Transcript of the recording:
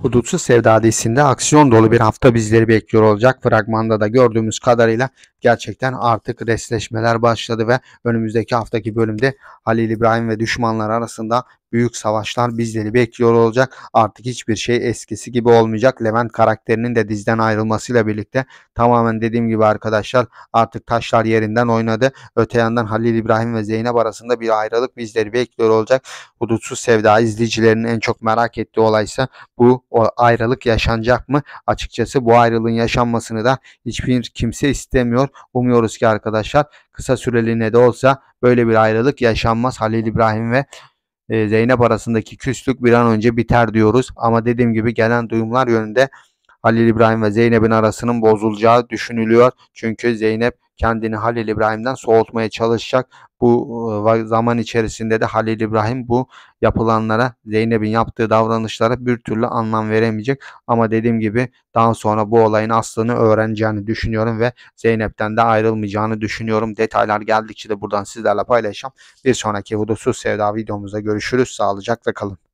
Hudutsuz Sevdadisi'nde aksiyon dolu bir hafta bizleri bekliyor olacak. Fragmanda da gördüğümüz kadarıyla gerçekten artık resleşmeler başladı ve önümüzdeki haftaki bölümde Halil İbrahim ve düşmanlar arasında Büyük savaşlar bizleri bekliyor olacak. Artık hiçbir şey eskisi gibi olmayacak. Levent karakterinin de dizden ayrılmasıyla birlikte tamamen dediğim gibi arkadaşlar artık taşlar yerinden oynadı. Öte yandan Halil İbrahim ve Zeynep arasında bir ayrılık bizleri bekliyor olacak. Hudutsuz Sevda izleyicilerinin en çok merak ettiği olaysa bu O ayrılık yaşanacak mı? Açıkçası bu ayrılığın yaşanmasını da hiçbir kimse istemiyor. Umuyoruz ki arkadaşlar kısa süreliğine de olsa böyle bir ayrılık yaşanmaz. Halil İbrahim ve e, Zeynep arasındaki küslük bir an önce biter diyoruz. Ama dediğim gibi gelen duyumlar yönünde Halil İbrahim ve Zeynep'in arasının bozulacağı düşünülüyor. Çünkü Zeynep kendini Halil İbrahim'den soğutmaya çalışacak. Bu zaman içerisinde de Halil İbrahim bu yapılanlara Zeynep'in yaptığı davranışlara bir türlü anlam veremeyecek. Ama dediğim gibi daha sonra bu olayın aslını öğreneceğini düşünüyorum ve Zeynep'ten de ayrılmayacağını düşünüyorum. Detaylar geldikçe de buradan sizlerle paylaşacağım. Bir sonraki Hudutsuz Sevda videomuzda görüşürüz. Sağlıcakla kalın.